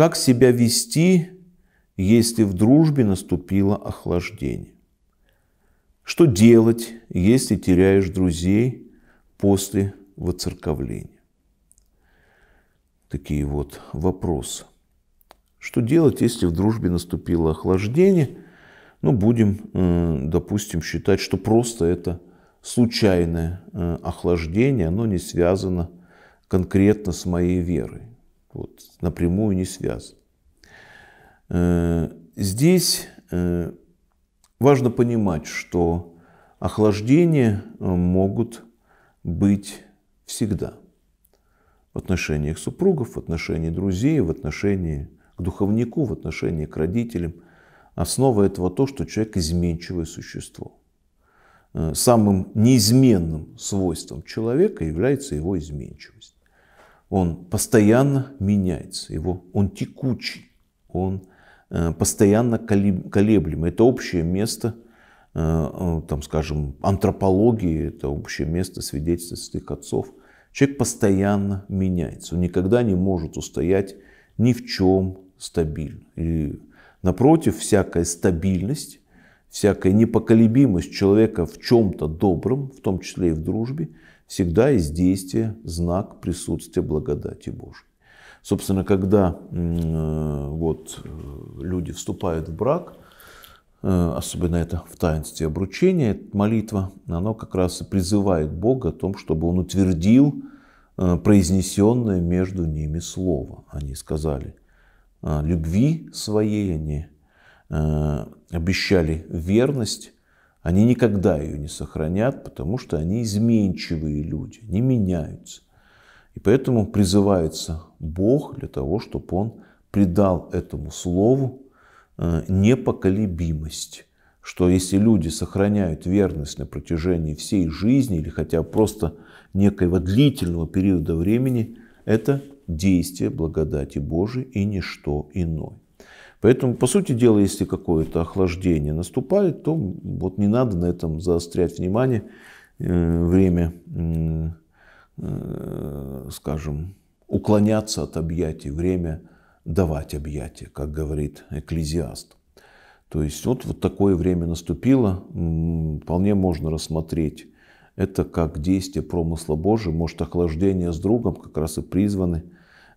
Как себя вести, если в дружбе наступило охлаждение? Что делать, если теряешь друзей после воцерковления? Такие вот вопросы. Что делать, если в дружбе наступило охлаждение? Ну, будем, допустим, считать, что просто это случайное э, охлаждение, оно не связано конкретно с моей верой вот, напрямую не связан. Э, здесь э, важно понимать, что охлаждения э, могут быть всегда в отношениях супругов, в отношении друзей, в отношении к духовнику, в отношении к родителям. Основа этого то, что человек изменчивое существо. Самым неизменным свойством человека является его изменчивость он постоянно меняется, его, он текучий, он э, постоянно колеблем. Это общее место, э, э, там, скажем, антропологии, это общее место свидетельств святых отцов. Человек постоянно меняется, он никогда не может устоять ни в чем стабильно. И напротив, всякая стабильность, всякая непоколебимость человека в чем-то добром, в том числе и в дружбе – всегда из действия знак присутствия благодати Божьей. Собственно, когда э, вот, э, люди вступают в брак, э, особенно это в таинстве обручения, молитва, она как раз и призывает Бога о том, чтобы Он утвердил произнесенное между ними слово. Они сказали любви своей, они обещали верность они никогда ее не сохранят, потому что они изменчивые люди, не меняются. И поэтому призывается Бог для того, чтобы он придал этому слову э, непоколебимость. Что если люди сохраняют верность на протяжении всей жизни или хотя просто некоего длительного периода времени, это действие благодати Божией и ничто иное. Поэтому, по сути дела, если какое-то охлаждение наступает, то вот не надо на этом заострять внимание, э, время, э, скажем, уклоняться от объятий, время давать объятия, как говорит экклезиаст. То есть вот, вот такое время наступило, вполне можно рассмотреть это как действие промысла Божия, может охлаждение с другом как раз и призваны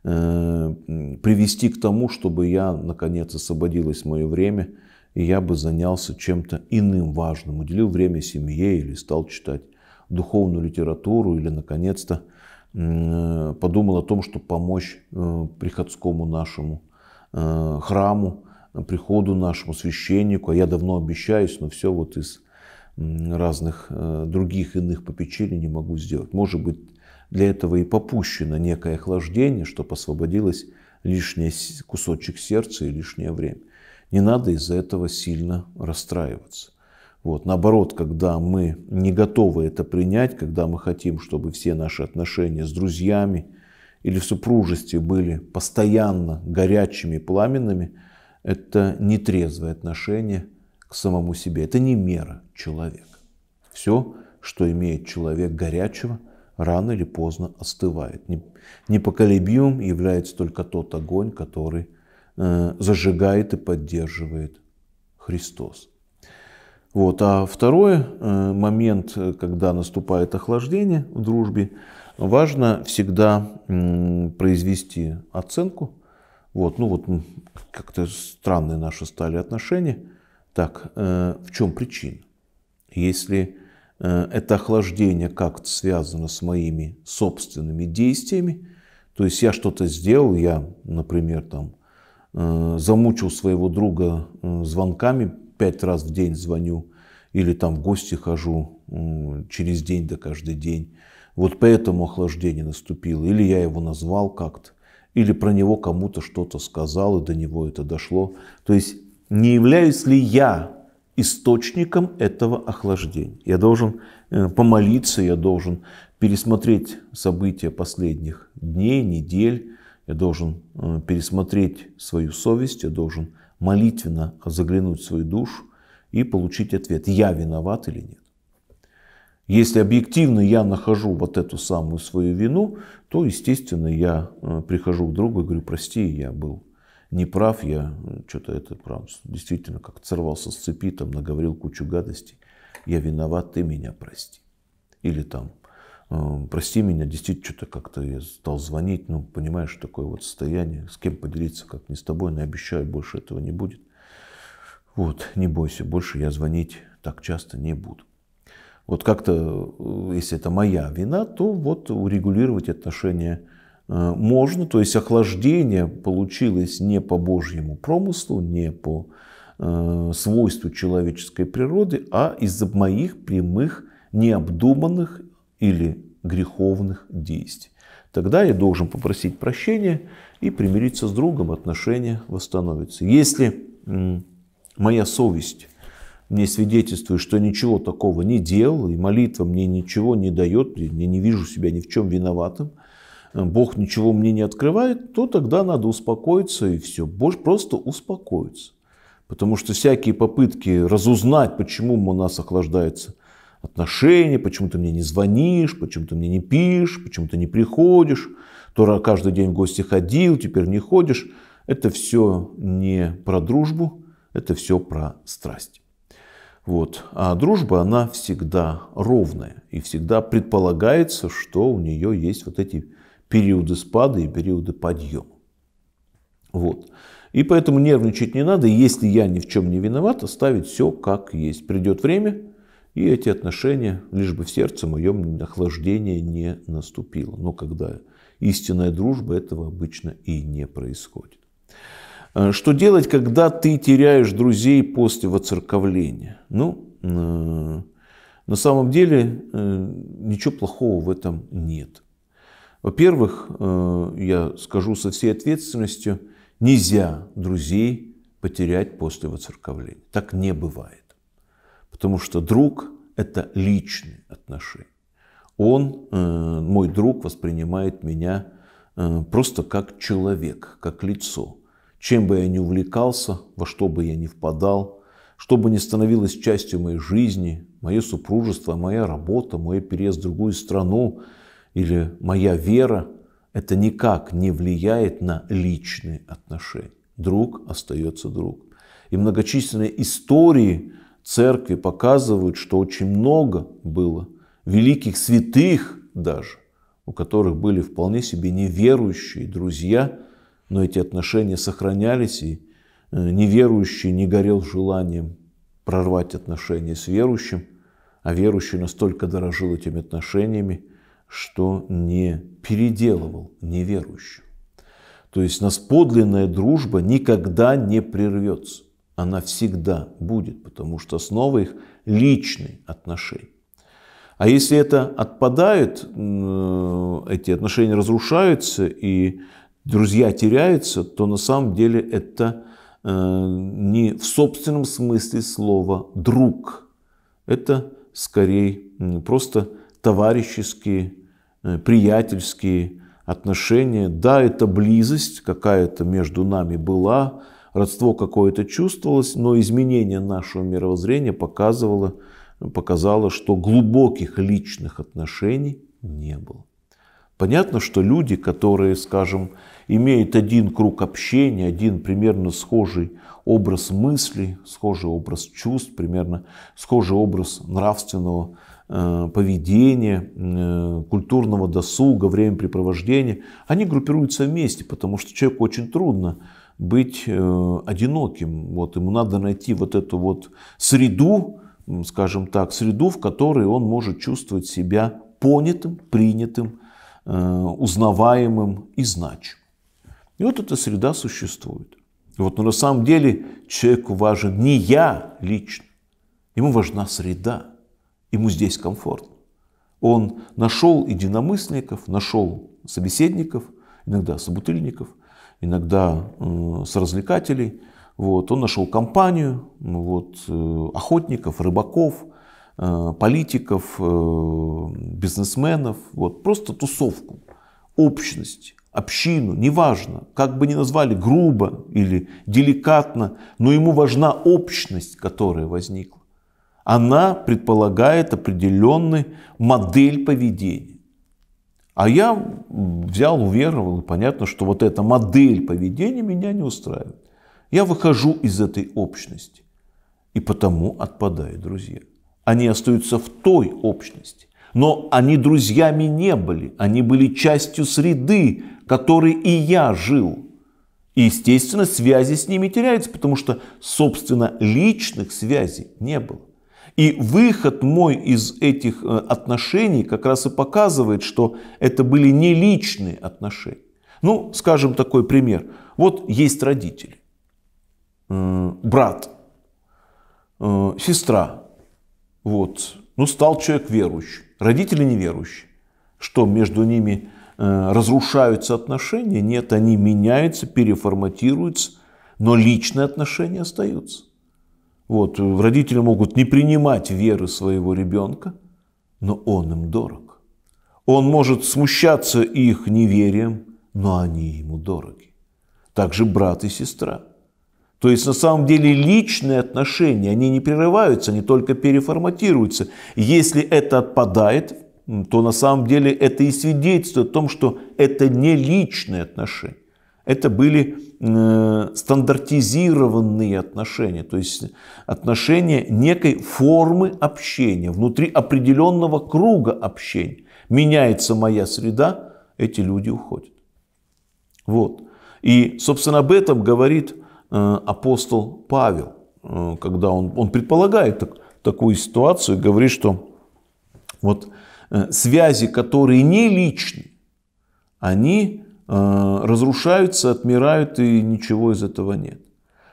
Э, привести к тому, чтобы я, наконец, освободилось мое время, и я бы занялся чем-то иным важным, уделил время семье или стал читать духовную литературу, или, наконец-то, э, подумал о том, что помочь э, приходскому нашему храму, приходу нашему священнику. А я давно обещаюсь, но все вот из разных других иных попечений не могу сделать. Может быть, для этого и попущено некое охлаждение, чтобы освободилось лишний кусочек сердца и лишнее время. Не надо из-за этого сильно расстраиваться. Вот. Наоборот, когда мы не готовы это принять, когда мы хотим, чтобы все наши отношения с друзьями или в супружестве были постоянно горячими, пламенными, это нетрезвое отношение к самому себе. Это не мера человека. Все, что имеет человек горячего – рано или поздно остывает. Непоколебимым является только тот огонь, который э, зажигает и поддерживает Христос. Вот. А второй э, момент, э, когда наступает охлаждение в дружбе, важно всегда произвести оценку. Вот, ну вот как-то странные наши стали отношения. Так, в чем причина? Если Э, это охлаждение как-то связано с моими собственными действиями. То есть я что-то сделал, я, например, там, э, замучил своего друга э, звонками, пять раз в день звоню, или там в гости хожу через день до да каждый день. Вот поэтому охлаждение наступило. Или я его назвал как-то, или про него кому-то что-то сказал, и до него это дошло. То есть не являюсь ли я источником этого охлаждения. Я должен э, помолиться, я должен пересмотреть события последних дней, недель, я должен э, пересмотреть свою совесть, я должен молитвенно заглянуть в свою душу и получить ответ, я виноват или нет. Если объективно я нахожу вот эту самую свою вину, то, естественно, я э, прихожу к другу и говорю, прости, я был не прав я, что-то это прав действительно как сорвался с цепи, там наговорил кучу гадостей, я виноват, ты меня прости. Или там, э, прости меня, действительно что-то как-то я стал звонить, ну понимаешь, такое вот состояние, с кем поделиться, как не с тобой, но обещаю, больше этого не будет. Вот, не бойся, больше я звонить так часто не буду. Вот как-то, э, если это моя вина, то вот урегулировать отношения Э, можно, то есть охлаждение получилось не по Божьему промыслу, не по э, свойству человеческой природы, а из-за моих прямых, необдуманных или греховных действий. Тогда я должен попросить прощения и примириться с другом, отношения восстановятся. Если моя совесть мне свидетельствует, что ничего такого не делал, и молитва мне ничего не дает, я не вижу себя ни в чем виноватым – Бог ничего мне не открывает, то тогда надо успокоиться и все. Бог просто успокоиться. Потому что всякие попытки разузнать, почему у нас охлаждается отношения, почему ты мне не звонишь, почему ты мне не пишешь, почему ты не приходишь, то каждый день в гости ходил, теперь не ходишь. Это все не про дружбу, это все про страсть. Вот. А дружба, она всегда ровная. И всегда предполагается, что у нее есть вот эти периоды спада и периоды подъема. Вот. И поэтому нервничать не надо, если я ни в чем не виноват, оставить все как есть. Придет время, и эти отношения, лишь бы в сердце моем охлаждение не наступило. Но когда истинная дружба, этого обычно и не происходит. А что делать, когда ты теряешь друзей после воцерковления? Ну, э, на самом деле э, ничего плохого в этом нет. Во-первых, э, я скажу со всей ответственностью, нельзя друзей потерять после воцерковления. Так не бывает. Потому что друг – это личные отношения. Он, э, мой друг, воспринимает меня э, просто как человек, как лицо. Чем бы я ни увлекался, во что бы я ни впадал, что бы ни становилось частью моей жизни, мое супружество, моя работа, мой переезд в другую страну – или моя вера, это никак не влияет на личные отношения. Друг остается друг. И многочисленные истории церкви показывают, что очень много было великих святых даже, у которых были вполне себе неверующие друзья, но эти отношения сохранялись, и э, неверующий не горел желанием прорвать отношения с верующим, а верующий настолько дорожил этими отношениями, что не переделывал неверующим. То есть нас подлинная дружба никогда не прервется. Она всегда будет, потому что основа их личные отношения. А если это отпадает, эти отношения разрушаются и друзья теряются, то на самом деле это э, не в собственном смысле слова «друг». Это скорее просто товарищеские Э, приятельские отношения. Да, это близость какая-то между нами была, родство какое-то чувствовалось, но изменение нашего мировоззрения показывало, показало, что глубоких личных отношений не было. Понятно, что люди, которые, скажем, имеют один круг общения, один примерно схожий образ мыслей, схожий образ чувств, примерно схожий образ нравственного Э, поведения, э, культурного досуга, времяпрепровождения, они группируются вместе, потому что человеку очень трудно быть э, одиноким. Вот ему надо найти вот эту вот среду, скажем так, среду, в которой он может чувствовать себя понятым, принятым, узнаваемым и значимым. И вот эта среда существует. вот но на самом деле человеку важен не я лично, ему важна среда – ему здесь комфорт. Он нашел единомышленников, нашел собеседников, иногда собутыльников, иногда э, соразвлекателей. Вот. Он нашел компанию ну вот, э, охотников, рыбаков, э, политиков, э, бизнесменов. Вот. Просто тусовку, общность, общину, неважно, как бы ни назвали грубо или деликатно, но ему важна общность, которая возникла она предполагает определенный модель поведения. А я взял, уверовал, и понятно, что вот эта модель поведения меня не устраивает. Я выхожу из этой общности. И потому отпадают друзья. Они остаются в той общности. Но они друзьями не были. Они были частью среды, которой и я жил. И, естественно, связи с ними теряются, потому что, собственно, личных связей не было. И выход мой из этих э, отношений как раз и показывает, что это были не личные отношения. Ну, скажем такой пример. Вот есть родители, э, брат, э, сестра, вот, ну стал человек верующий, родители неверующие. Что между ними разрушаются отношения? Нет, они меняются, переформатируются, но личные отношения остаются. Вот, э, родители могут не принимать веры своего ребенка, но он им дорог. Он может смущаться их неверием, но они ему дороги. Также брат и сестра. То есть на самом деле личные отношения, они не прерываются, они только переформатируются. Если это отпадает, то на самом деле это и свидетельствует о том, что это не личные отношения. Это были э, стандартизированные отношения, то есть отношения некой формы общения внутри определенного круга общения. Меняется моя среда, эти люди уходят. Вот. И, собственно, об этом говорит э, апостол Павел, э, когда он, он предполагает так, такую ситуацию, говорит, что вот связи, которые не личны, они Э, разрушаются, отмирают и ничего из этого нет.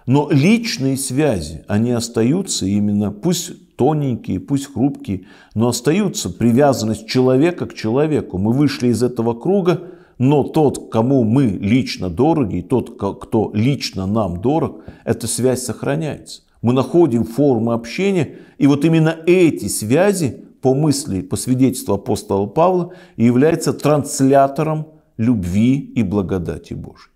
Но личные связи, они остаются именно, пусть тоненькие, пусть хрупкие, но остаются привязанность человека к человеку. Мы вышли из этого круга, но тот, кому мы лично дороги, и тот, кто лично нам дорог, эта связь сохраняется. Мы находим формы общения, и вот именно эти связи, по мысли, по свидетельству апостола Павла, являются транслятором любви и благодати Божьей.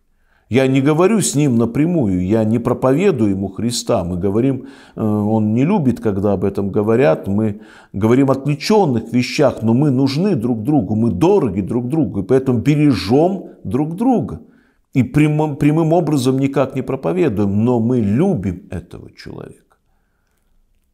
Я не говорю с ним напрямую, я не проповедую ему Христа. Мы говорим, э, он не любит, когда об этом говорят. Мы говорим о отвлеченных вещах, но мы нужны друг другу, мы дороги друг другу, и поэтому бережем друг друга. И прямым, прямым образом никак не проповедуем, но мы любим этого человека.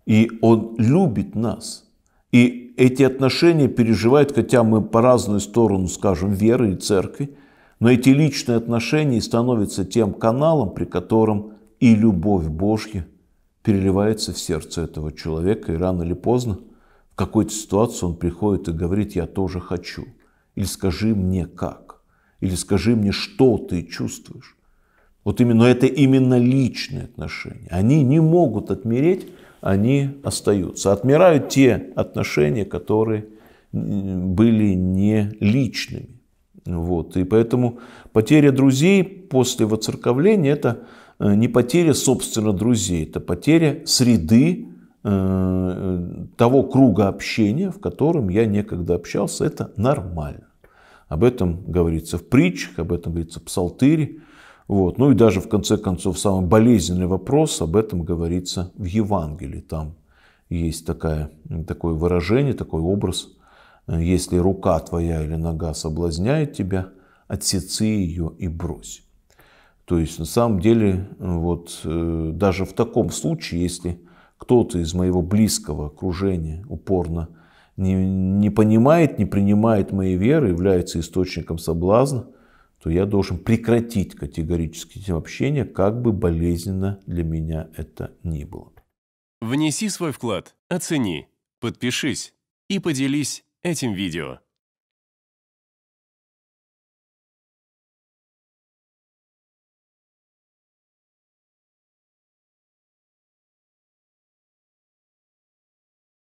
И он любит нас. И эти отношения переживают, хотя мы по разную сторону, скажем, веры и церкви, но эти личные отношения становятся тем каналом, при котором и любовь Божья переливается в сердце этого человека, и рано или поздно в какой-то ситуации он приходит и говорит, я тоже хочу. Или скажи мне как. Или скажи мне, что ты чувствуешь. Вот именно это именно личные отношения. Они не могут отмереть, они остаются. Отмирают те отношения, которые были не личными. Вот. И поэтому потеря друзей после воцерковления – это э, не потеря, собственно, друзей, это потеря среды э, того круга общения, в котором я некогда общался, это нормально. Об этом говорится в притчах, об этом говорится в псалтире, вот. Ну и даже в конце концов самый болезненный вопрос, об этом говорится в Евангелии. Там есть такая, такое выражение, такой образ. Если рука твоя или нога соблазняет тебя, отсецы ее и брось. То есть на самом деле вот, э, даже в таком случае, если кто-то из моего близкого окружения упорно не, не понимает, не принимает моей веры, является источником соблазна, то я должен прекратить категорически тем общение, как бы болезненно для меня это ни было. Внеси свой вклад, оцени, подпишись и поделись этим видео.